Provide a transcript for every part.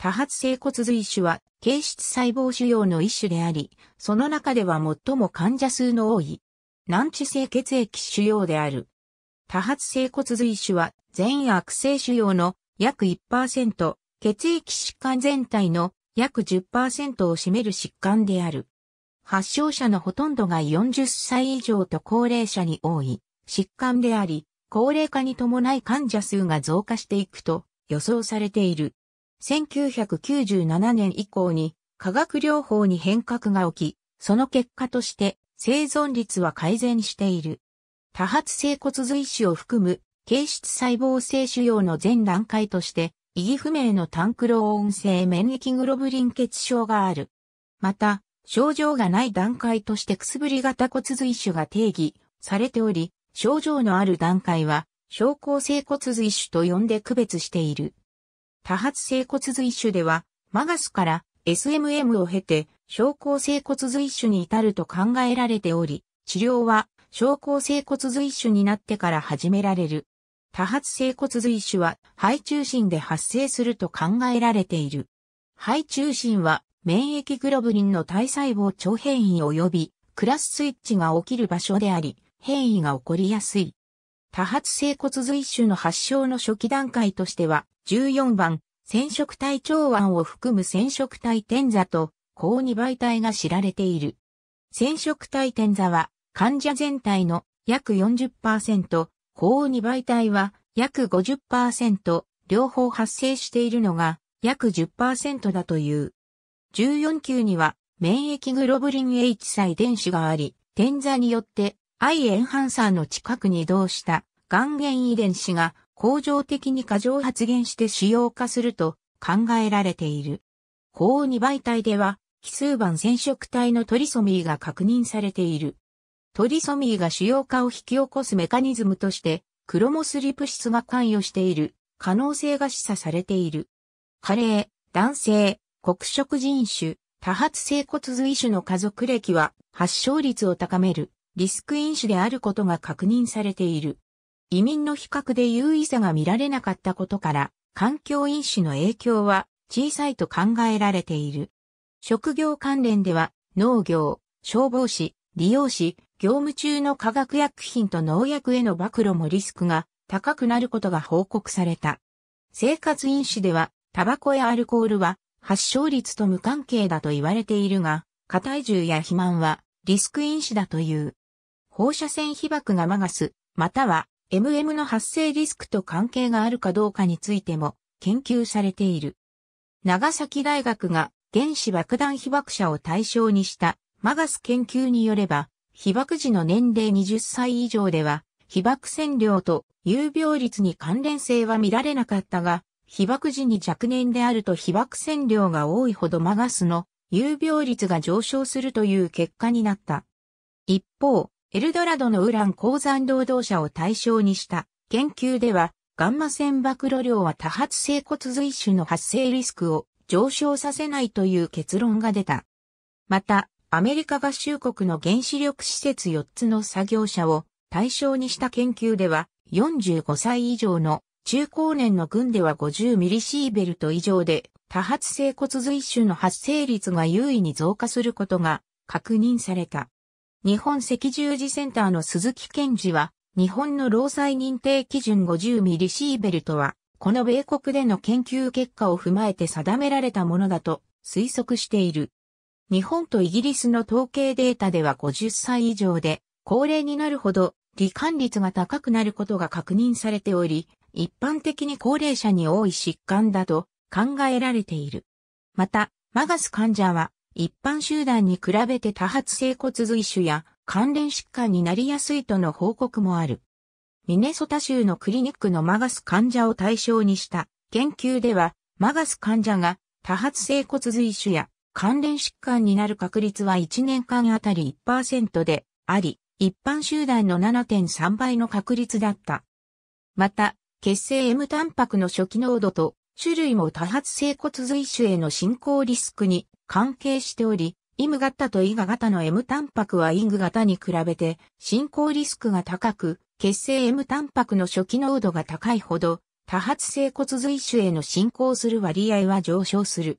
多発性骨髄腫は、形質細胞腫瘍の一種であり、その中では最も患者数の多い、難治性血液腫瘍である。多発性骨髄腫は、全悪性腫瘍の約1%、血液疾患全体の約10%を占める疾患である。発症者のほとんどが40歳以上と高齢者に多い疾患であり、高齢化に伴い患者数が増加していくと予想されている。1997年以降に化学療法に変革が起き、その結果として生存率は改善している。多発性骨髄腫を含む形質細胞性腫瘍の全段階として、意義不明のタンクローン性免疫グロブリン血症がある。また、症状がない段階としてくすぶり型骨髄腫が定義されており、症状のある段階は、症候性骨髄腫と呼んで区別している。多発性骨髄腫では、マガスから SMM を経て、症候性骨髄腫に至ると考えられており、治療は症候性骨髄腫になってから始められる。多発性骨髄腫は肺中心で発生すると考えられている。肺中心は免疫グロブリンの体細胞超変異及びクラススイッチが起きる場所であり、変異が起こりやすい。多発性骨髄腫の発症の初期段階としては、14番、染色体長腕を含む染色体転座と、高二媒体が知られている。染色体転座は、患者全体の約40%、高二媒体は約50%、両方発生しているのが約10%だという。14級には、免疫グロブリン H 細電子があり、転座によって、I エンハンサーの近くに移動した、岩塩遺伝子が恒常的に過剰発現して使用化すると考えられている。高2媒体では、奇数番染色体のトリソミーが確認されている。トリソミーが主要化を引き起こすメカニズムとして、クロモスリプ質が関与している可能性が示唆されている。加齢、男性、黒色人種、多発性骨髄種の家族歴は発症率を高めるリスク因子であることが確認されている。移民の比較で優位さが見られなかったことから、環境因子の影響は小さいと考えられている。職業関連では、農業、消防士、利用士、業務中の化学薬品と農薬への暴露もリスクが高くなることが報告された。生活因子では、タバコやアルコールは発症率と無関係だと言われているが、過体重や肥満はリスク因子だという。放射線被曝がマガス、または MM の発生リスクと関係があるかどうかについても研究されている。長崎大学が原子爆弾被爆者を対象にしたマガス研究によれば、被爆時の年齢20歳以上では、被爆線量と有病率に関連性は見られなかったが、被爆時に若年であると被爆線量が多いほどマガスの有病率が上昇するという結果になった。一方、エルドラドのウラン鉱山労働者を対象にした研究では、ガンマ線曝露量は多発性骨髄腫の発生リスクを上昇させないという結論が出た。また、アメリカ合衆国の原子力施設4つの作業者を対象にした研究では、45歳以上の中高年の群では50ミリシーベルト以上で多発性骨髄腫の発生率が優位に増加することが確認された。日本赤十字センターの鈴木健二は、日本の労災認定基準50ミリシーベルトは、この米国での研究結果を踏まえて定められたものだと推測している。日本とイギリスの統計データでは50歳以上で、高齢になるほど、罹患率が高くなることが確認されており、一般的に高齢者に多い疾患だと考えられている。また、マガス患者は一般集団に比べて多発性骨髄腫や関連疾患になりやすいとの報告もある。ミネソタ州のクリニックのマガス患者を対象にした研究では、マガス患者が多発性骨髄腫や関連疾患になる確率は1年間あたり1%であり、一般集団の7.3倍の確率だった。また、血清 M タンパクの初期濃度と種類も多発性骨髄腫への進行リスクに関係しており、イム型とイガ型の M タンパクはイング型に比べて進行リスクが高く、血清 M タンパクの初期濃度が高いほど、多発性骨髄腫への進行する割合は上昇する。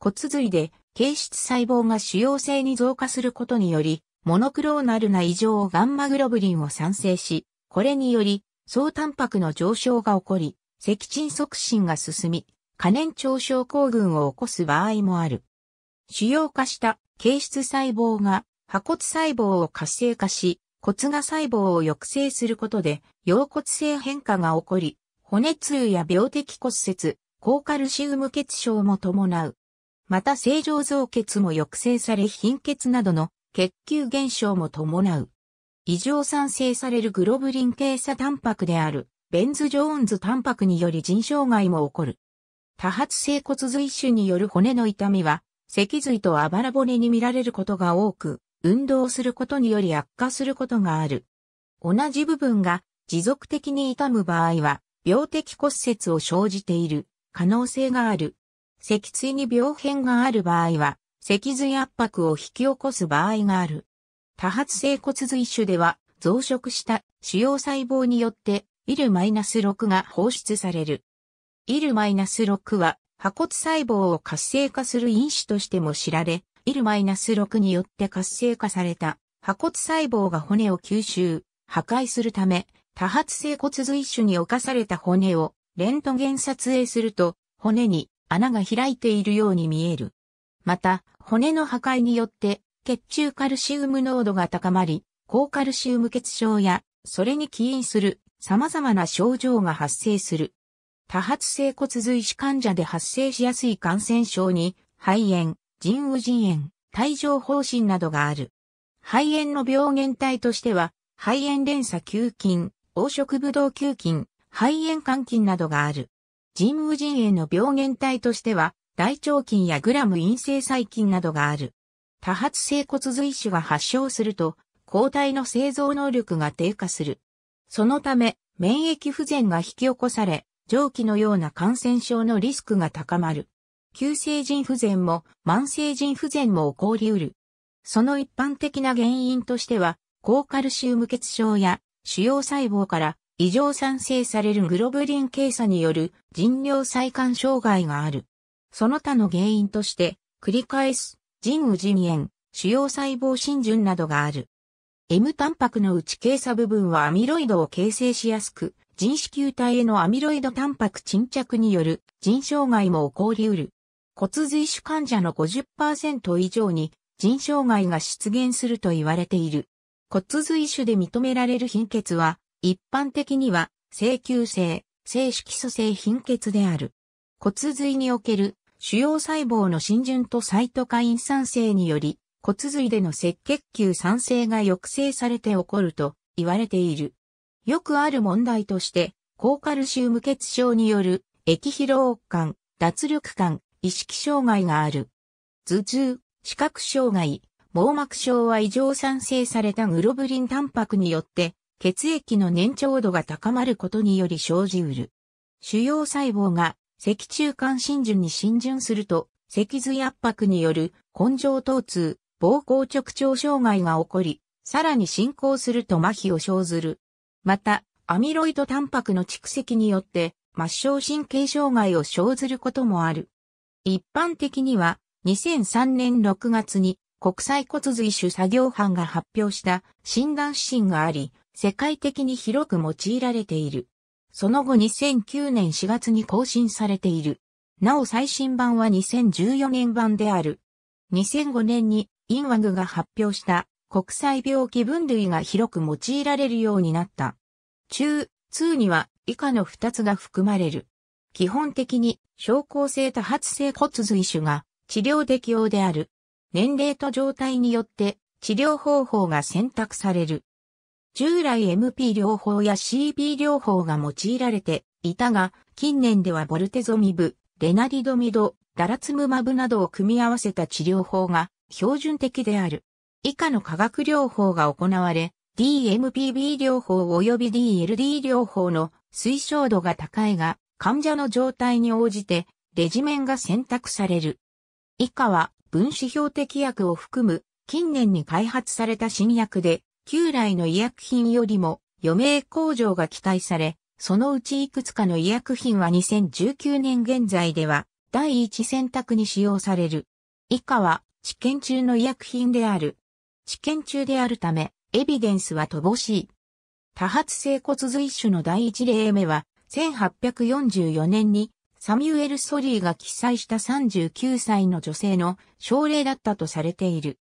骨髄で形質細胞が主要性に増加することにより、モノクローナルな異常をガンマグロブリンを産生し、これにより、総タンパクの上昇が起こり、赤沈促進が進み、可燃腸症候群を起こす場合もある。腫瘍化した形質細胞が破骨細胞を活性化し、骨が細胞を抑制することで、腰骨性変化が起こり、骨痛や病的骨折、高カルシウム欠症も伴う。また正常増血も抑制され貧血などの血球減少も伴う。異常産生されるグロブリン系鎖タンパクであるベンズ・ジョーンズタンパクにより腎障害も起こる。多発性骨髄腫による骨の痛みは脊髄とあばら骨に見られることが多く、運動することにより悪化することがある。同じ部分が持続的に痛む場合は、病的骨折を生じている可能性がある。脊椎に病変がある場合は、脊髄圧迫を引き起こす場合がある。多発性骨髄腫では、増殖した主要細胞によって、イル -6 が放出される。イル -6 は破骨細胞を活性化する因子としても知られ、ナス6によって活性化された破骨細胞が骨を吸収、破壊するため、多発性骨髄腫に侵された骨をレントゲン撮影すると、骨に穴が開いているように見える。また、骨の破壊によって血中カルシウム濃度が高まり、高カルシウム血症や、それに起因する様々な症状が発生する。多発性骨髄死患者で発生しやすい感染症に、肺炎、腎右腎炎、帯状疱疹などがある。肺炎の病原体としては、肺炎連鎖球菌、黄色ブドウ球菌、肺炎肝菌などがある。腎右腎炎の病原体としては、大腸菌やグラム陰性細菌などがある。多発性骨髄腫が発症すると、抗体の製造能力が低下する。そのため、免疫不全が引き起こされ、上記のような感染症のリスクが高まる。急性腎不全も慢性腎不全も起こりうる。その一般的な原因としては、高カルシウム欠症や腫瘍細胞から異常産生されるグロブリン検査による腎尿細管障害がある。その他の原因として、繰り返す、腎右腎炎、腫瘍細胞浸潤などがある。M タンパクのうち軽部分はアミロイドを形成しやすく、人子球体へのアミロイドタンパク沈着による腎障害も起こり得る。骨髄腫患者の50%以上に腎障害が出現すると言われている。骨髄腫で認められる貧血は、一般的には、請求性、性色素性貧血である。骨髄における主要細胞の浸潤とサイトカイン酸性により、骨髄での赤血球酸性が抑制されて起こると言われている。よくある問題として、高カルシウム欠症による、液疲労感、脱力感、意識障害がある。頭痛、視覚障害、網膜症は異常産生されたグロブリンタンパクによって、血液の粘稠度が高まることにより生じうる。主要細胞が脊柱管浸潤に浸潤すると、脊髄圧迫による根性疼痛、膀胱直腸障害が起こり、さらに進行すると麻痺を生ずるまた、アミロイドタンパクの蓄積によって、末梢神経障害を生ずることもある。一般的には、2003年6月に国際骨髄種作業班が発表した診断指針があり、世界的に広く用いられている。その後2009年4月に更新されている。なお最新版は2014年版である。2005年にインワグが発表した国際病気分類が広く用いられるようになった。中、2には以下の2つが含まれる。基本的に、症候性多発性骨髄腫が治療適用である。年齢と状態によって治療方法が選択される。従来 MP 療法や CB 療法が用いられていたが、近年ではボルテゾミブ、レナリドミド、ダラツムマブなどを組み合わせた治療法が標準的である。以下の化学療法が行われ、DMPB 療法及び DLD 療法の推奨度が高いが、患者の状態に応じて、レジメンが選択される。以下は、分子標的薬を含む、近年に開発された新薬で、旧来の医薬品よりも、余命向上が期待され、そのうちいくつかの医薬品は2019年現在では、第一選択に使用される。以下は、治験中の医薬品である、治験中であるため、エビデンスは乏しい。多発性骨髄腫の第一例目は、1844年にサミュエル・ソリーが記載した39歳の女性の症例だったとされている。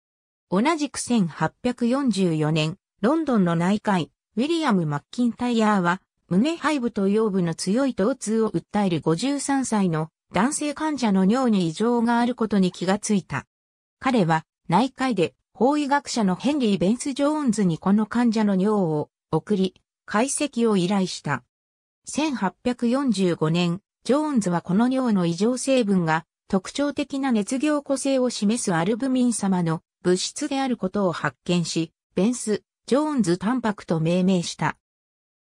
同じく1844年、ロンドンの内科医、ウィリアム・マッキンタイヤーは、胸背部と腰部の強い疼痛を訴える53歳の男性患者の尿に異常があることに気がついた。彼は内科医で法医学者のヘンリー・ベンス・ジョーンズにこの患者の尿を送り、解析を依頼した。1845年、ジョーンズはこの尿の異常成分が特徴的な熱凝固性を示すアルブミン様の物質であることを発見し、ベンス・ジョーンズタンパクと命名した。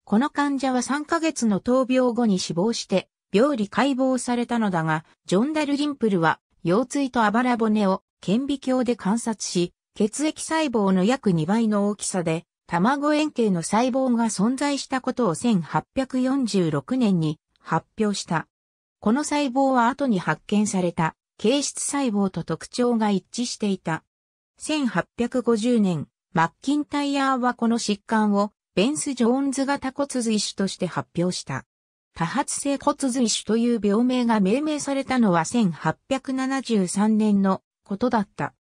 この患者は3ヶ月の闘病後に死亡して、病理解剖されたのだが、ジョン・ダルリンプルは、腰椎とあばら骨を顕微鏡で観察し、血液細胞の約2倍の大きさで、卵円形の細胞が存在したことを1846年に発表した。この細胞は後に発見された形質細胞と特徴が一致していた。1850年、マッキンタイヤーはこの疾患をベンス・ジョーンズ型骨髄腫として発表した。多発性骨髄腫という病名が命名されたのは1873年のことだった。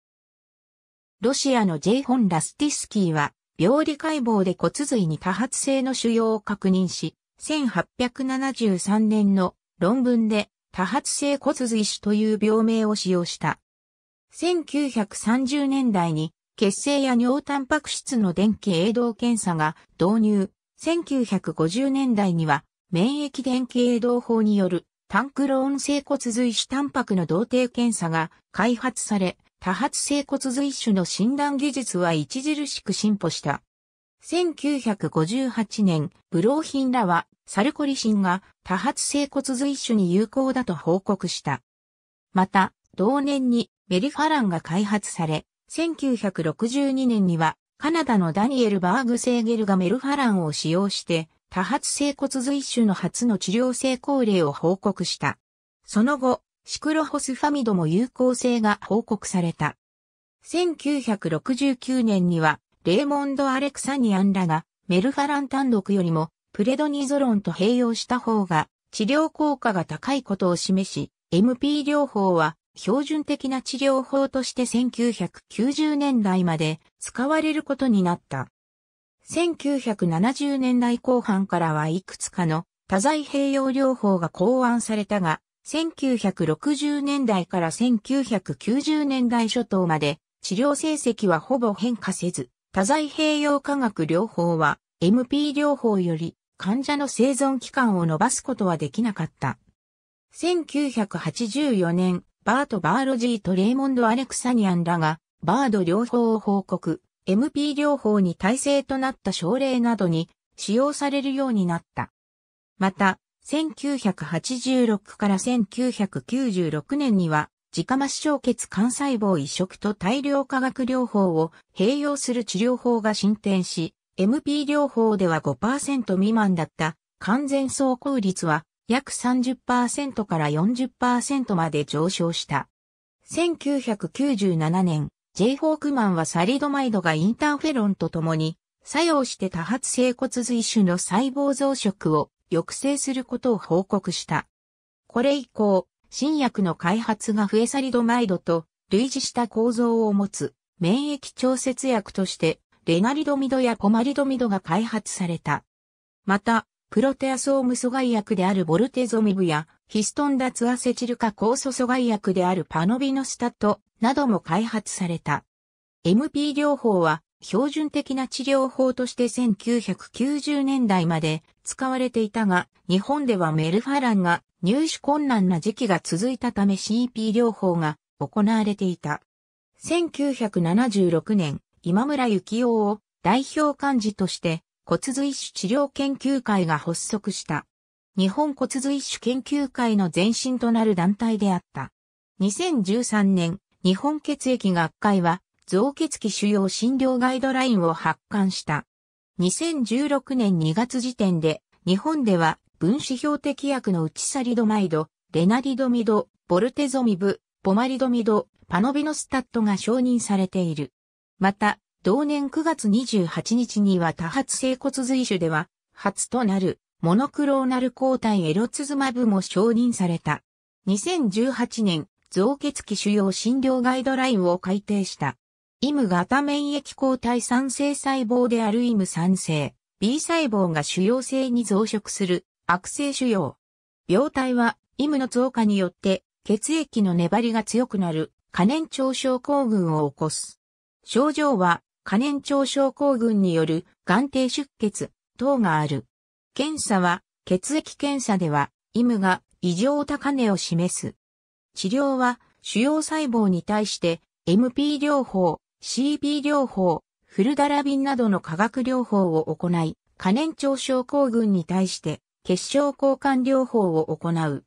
ロシアのジェイホン・ラスティスキーは、病理解剖で骨髄に多発性の腫瘍を確認し、1873年の論文で多発性骨髄腫という病名を使用した。1930年代に血清や尿タンパク質の電気栄動検査が導入。1950年代には免疫電気栄動法によるタンクローン性骨髄腫タンパクの同定検査が開発され、多発性骨髄腫の診断技術は著しく進歩した。1958年、ブローヒンらは、サルコリシンが多発性骨髄腫に有効だと報告した。また、同年にメリファランが開発され、1962年には、カナダのダニエル・バーグセーゲルがメルファランを使用して、多発性骨髄腫の初の治療成功例を報告した。その後、シクロホスファミドも有効性が報告された。1969年には、レーモンド・アレクサニアンらが、メルファラン単独よりも、プレドニゾロンと併用した方が、治療効果が高いことを示し、MP 療法は、標準的な治療法として1990年代まで使われることになった。1970年代後半からはいくつかの多剤併用療法が考案されたが、1960年代から1990年代初頭まで治療成績はほぼ変化せず、多剤併用化学療法は MP 療法より患者の生存期間を伸ばすことはできなかった。1984年、バート・バーロジーとレイモンド・アレクサニアンらが、バード療法を報告、MP 療法に耐性となった症例などに使用されるようになった。また、1986から1996年には、直シ小血幹細胞移植と大量化学療法を併用する治療法が進展し、MP 療法では5%未満だった完全走行率は約30%から40%まで上昇した。1997年、J. ホークマンはサリドマイドがインターフェロンと共に作用して多発性骨髄種の細胞増殖を抑制することを報告した。これ以降、新薬の開発が増えサリドマイドと類似した構造を持つ免疫調節薬としてレナリドミドやポマリドミドが開発された。また、プロテアソーム阻害薬であるボルテゾミブやヒストンダツアセチル化酵素阻害薬であるパノビノスタットなども開発された。MP 療法は標準的な治療法として1990年代まで使われていたが、日本ではメルファランが入手困難な時期が続いたため CP 療法が行われていた。1976年、今村幸雄を代表幹事として骨髄腫治療研究会が発足した。日本骨髄腫研究会の前身となる団体であった。2013年、日本血液学会は、造血器腫瘍診療ガイドラインを発刊した。2016年2月時点で、日本では分子標的薬のウチサリドマイド、レナリドミド、ボルテゾミブ、ポマリドミド、パノビノスタットが承認されている。また、同年9月28日には多発性骨髄腫では、初となるモノクローナル抗体エロツズマブも承認された。2018年、増血器腫瘍診療ガイドラインを改定した。イム型免疫抗体酸性細胞であるイム酸性、B 細胞が腫瘍性に増殖する悪性腫瘍。病態は、イムの増加によって血液の粘りが強くなる可燃症症候群を起こす。症状は、可燃症症候群による眼底出血等がある。検査は、血液検査では、イムが異常高値を示す。治療は、腫瘍細胞に対して MP 療法、CB 療法、フルダラビンなどの化学療法を行い、可燃症症候群に対して血晶交換療法を行う。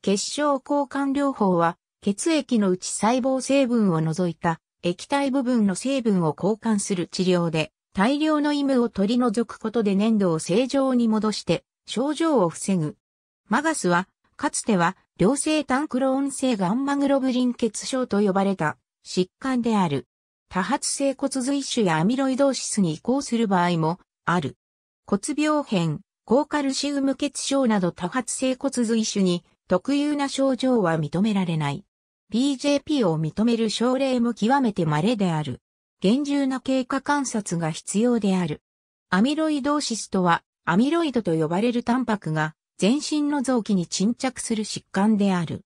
血晶交換療法は血液の内細胞成分を除いた液体部分の成分を交換する治療で大量のイムを取り除くことで粘土を正常に戻して症状を防ぐ。マガスはかつては良性タンクローン性ガンマグロブリン血症と呼ばれた疾患である。多発性骨髄腫やアミロイドーシスに移行する場合もある。骨病変、高カルシウム血症など多発性骨髄腫に特有な症状は認められない。BJP を認める症例も極めて稀である。厳重な経過観察が必要である。アミロイドーシスとは、アミロイドと呼ばれるタンパクが全身の臓器に沈着する疾患である。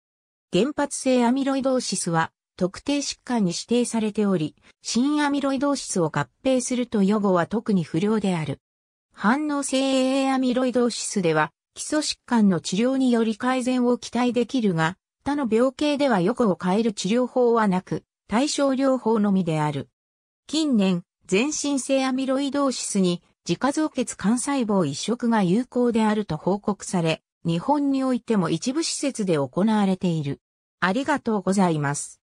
原発性アミロイドーシスは特定疾患に指定されており、新アミロイドーシスを合併すると予後は特に不良である。反応性 AA アミロイドーシスでは、基礎疾患の治療により改善を期待できるが、他の病形では予後を変える治療法はなく、対症療法のみである。近年、全身性アミロイドーシスに自家造血幹細胞移植が有効であると報告され、日本においても一部施設で行われている。ありがとうございます。